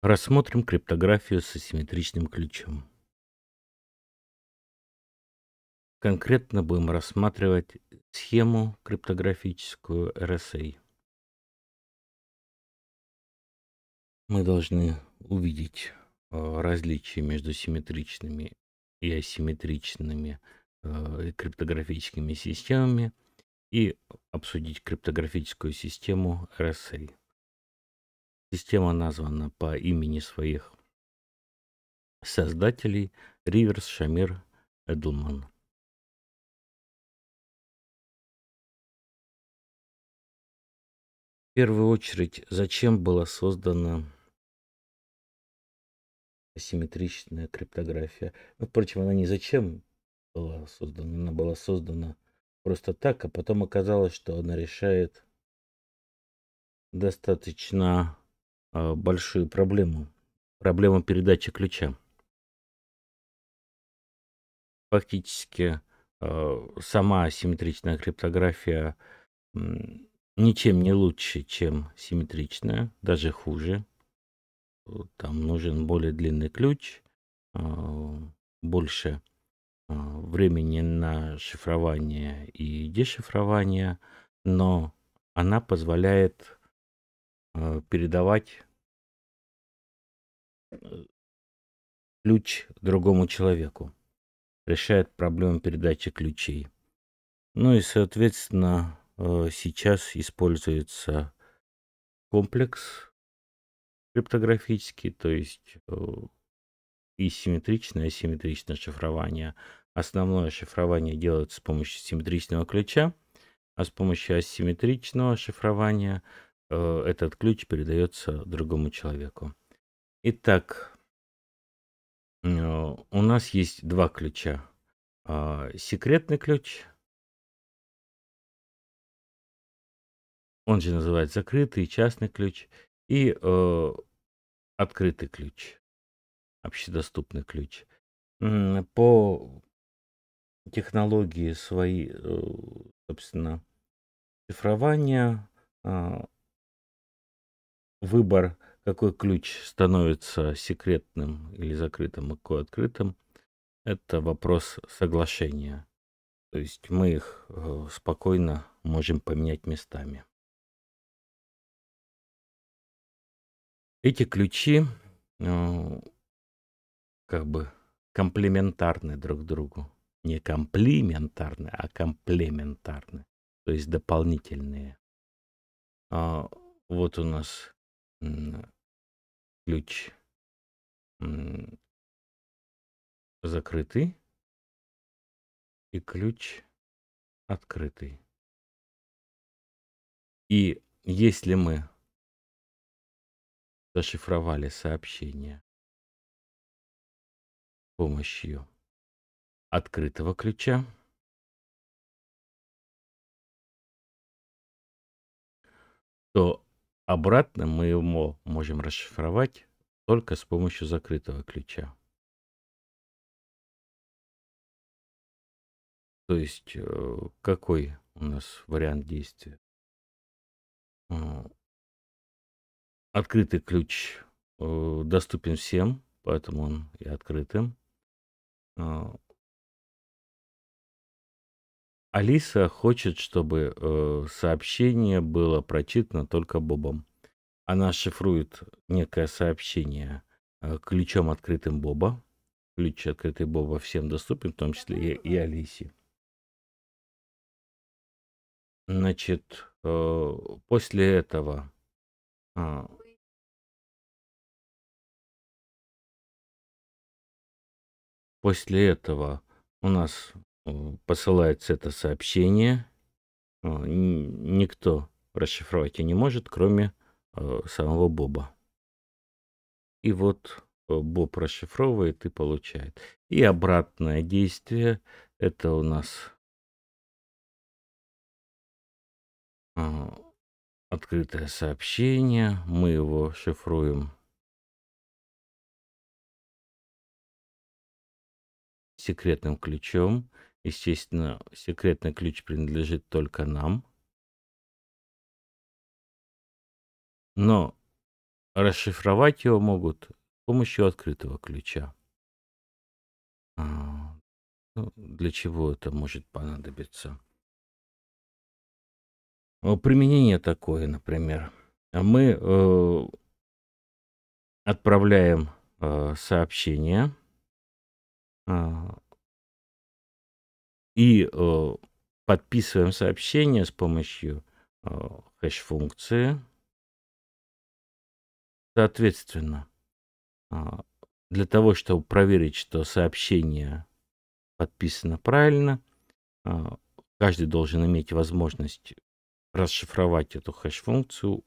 Рассмотрим криптографию с асимметричным ключом. Конкретно будем рассматривать схему криптографическую RSA. Мы должны увидеть э, различия между симметричными и асимметричными э, криптографическими системами и обсудить криптографическую систему RSA. Система названа по имени своих создателей Риверс Шамир Эдлман. В первую очередь, зачем была создана асимметричная криптография? Ну, впрочем, она не зачем, была создана. Она была создана просто так, а потом оказалось, что она решает достаточно э, большую проблему. Проблему передачи ключа. Фактически э, сама асимметричная криптография э, ничем не лучше, чем симметричная, даже хуже. Там нужен более длинный ключ, а, больше а, времени на шифрование и дешифрование, но она позволяет а, передавать э, ключ другому человеку, решает проблему передачи ключей. Ну и, соответственно, э, сейчас используется комплекс криптографический, то есть э, и симметричное, и асимметричное шифрование. Основное шифрование делается с помощью симметричного ключа, а с помощью асимметричного шифрования э, этот ключ передается другому человеку. Итак, э, у нас есть два ключа. Э, секретный ключ, он же называется закрытый, частный ключ, и э, открытый ключ общедоступный ключ. По технологии свои, э, собственно, цифрования, а, выбор, какой ключ становится секретным или закрытым, и какой открытым, это вопрос соглашения. То есть мы их э, спокойно можем поменять местами. Эти ключи э, как бы комплементарны друг другу. Не комплиментарны, а комплементарны, то есть дополнительные. А вот у нас ключ закрытый и ключ открытый. И если мы зашифровали сообщение помощью открытого ключа. То обратно мы его можем расшифровать только с помощью закрытого ключа. То есть э, какой у нас вариант действия? Э, открытый ключ э, доступен всем, поэтому он и открытым. А, Алиса хочет, чтобы э, сообщение было прочитано только Бобом. Она шифрует некое сообщение э, ключом открытым Боба. Ключ открытый Боба всем доступен, в том числе и, и Алисе. Значит, э, после этого э, После этого у нас э, посылается это сообщение. Э, никто расшифровать не может, кроме э, самого Боба. И вот Боб расшифровывает и получает. И обратное действие – это у нас открытое сообщение. Мы его шифруем секретным ключом. Естественно, секретный ключ принадлежит только нам. Но расшифровать его могут с помощью открытого ключа. А, ну, для чего это может понадобиться? Применение такое, например. А мы э, отправляем э, сообщение а, и э, подписываем сообщение с помощью э, хэш-функции. Соответственно, а, для того, чтобы проверить, что сообщение подписано правильно, а, каждый должен иметь возможность расшифровать эту хэш-функцию,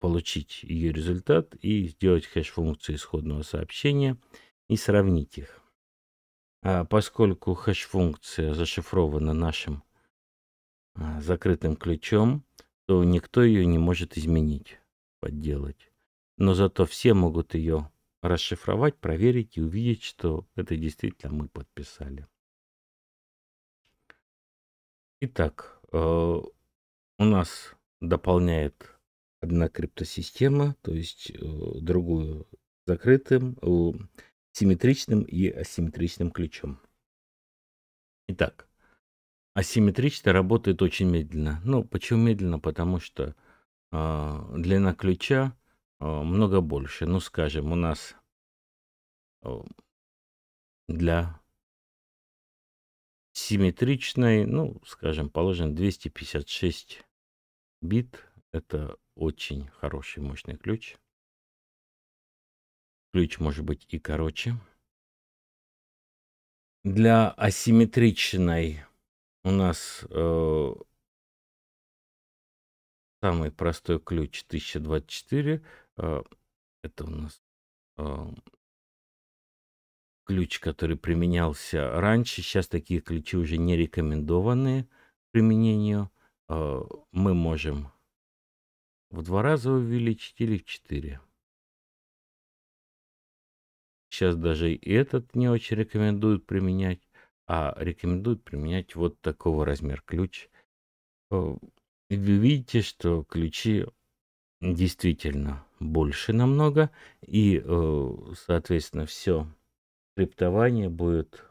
получить ее результат и сделать хэш-функцию исходного сообщения и сравнить их. А, поскольку хэш-функция зашифрована нашим а, закрытым ключом, то никто ее не может изменить, подделать. Но зато все могут ее расшифровать, проверить и увидеть, что это действительно мы подписали. Итак, э, у нас дополняет одна криптосистема, то есть э, другую закрытым. Э, симметричным и асимметричным ключом. Итак, асимметрично работает очень медленно. Ну, почему медленно? Потому что э, длина ключа э, много больше. Ну, скажем, у нас э, для симметричной, ну, скажем, положим 256 бит. Это очень хороший мощный ключ. Ключ может быть и короче. Для асимметричной у нас э, самый простой ключ 1024. Э, это у нас э, ключ, который применялся раньше. Сейчас такие ключи уже не рекомендованы применению. Э, мы можем в два раза увеличить или в четыре. Сейчас даже и этот не очень рекомендуют применять, а рекомендуют применять вот такого размер ключ. Э, вы видите, что ключи действительно больше намного, и, э, соответственно, все криптование будет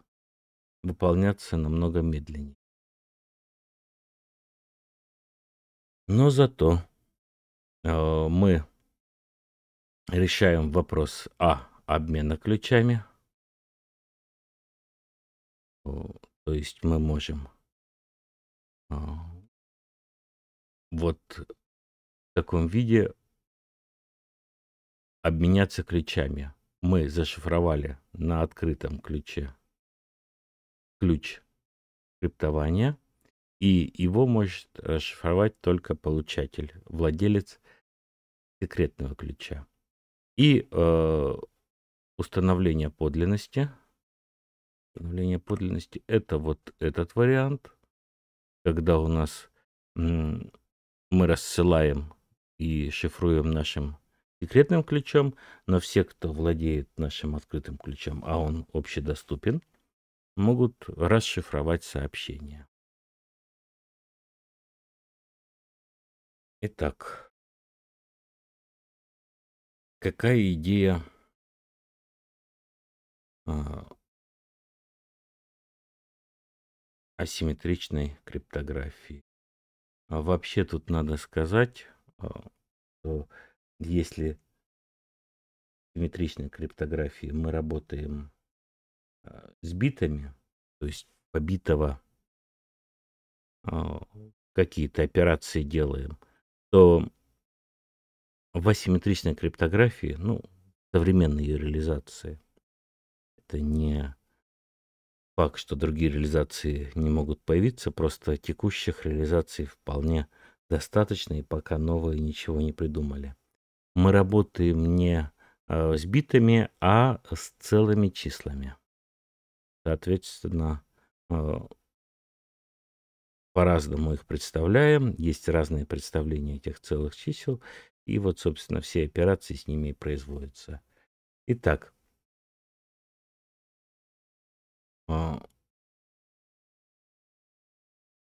выполняться намного медленнее. Но зато э, мы решаем вопрос А обмена ключами. То есть мы можем а, вот в таком виде обменяться ключами. Мы зашифровали на открытом ключе ключ криптования, и его может расшифровать только получатель, владелец секретного ключа. И э, установление подлинности. Установление подлинности – это вот этот вариант, когда у нас мы рассылаем и шифруем нашим секретным ключом, но все, кто владеет нашим открытым ключом, а он общедоступен, могут расшифровать сообщение. Итак, какая идея а, асимметричной криптографии. А вообще тут надо сказать, а, что если в симметричной криптографии мы работаем а, с битами, то есть по какие-то операции делаем, то в асимметричной криптографии, ну, современной реализации, это не факт, что другие реализации не могут появиться, просто текущих реализаций вполне достаточно, и пока новые ничего не придумали. Мы работаем не а, с битами, а с целыми числами. Соответственно, а, по-разному их представляем, есть разные представления этих целых чисел, и вот, собственно, все операции с ними и производятся. Итак, А,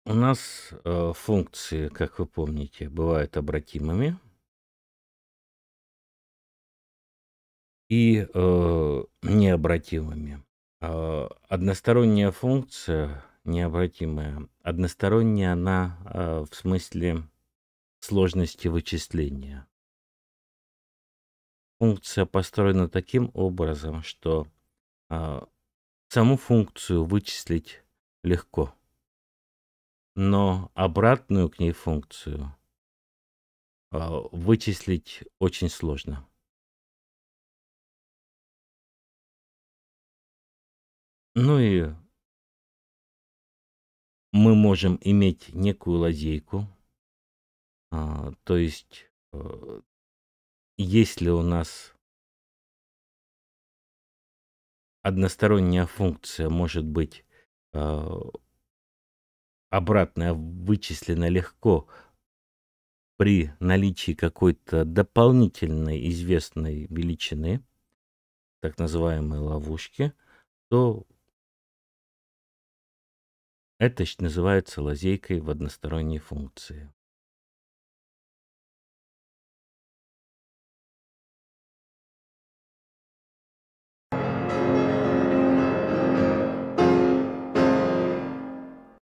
у нас э, функции, как вы помните, бывают обратимыми. и э, необратимыми. Э, односторонняя функция необратимая, односторонняя она э, в смысле сложности вычисления. Функция построена таким образом, что а, Саму функцию вычислить легко, но обратную к ней функцию а, вычислить очень сложно. Ну и мы можем иметь некую лазейку, а, то есть э, если у нас односторонняя функция может быть э, обратная вычислена легко при наличии какой-то дополнительной известной величины, так называемой ловушки, то это называется лазейкой в односторонней функции.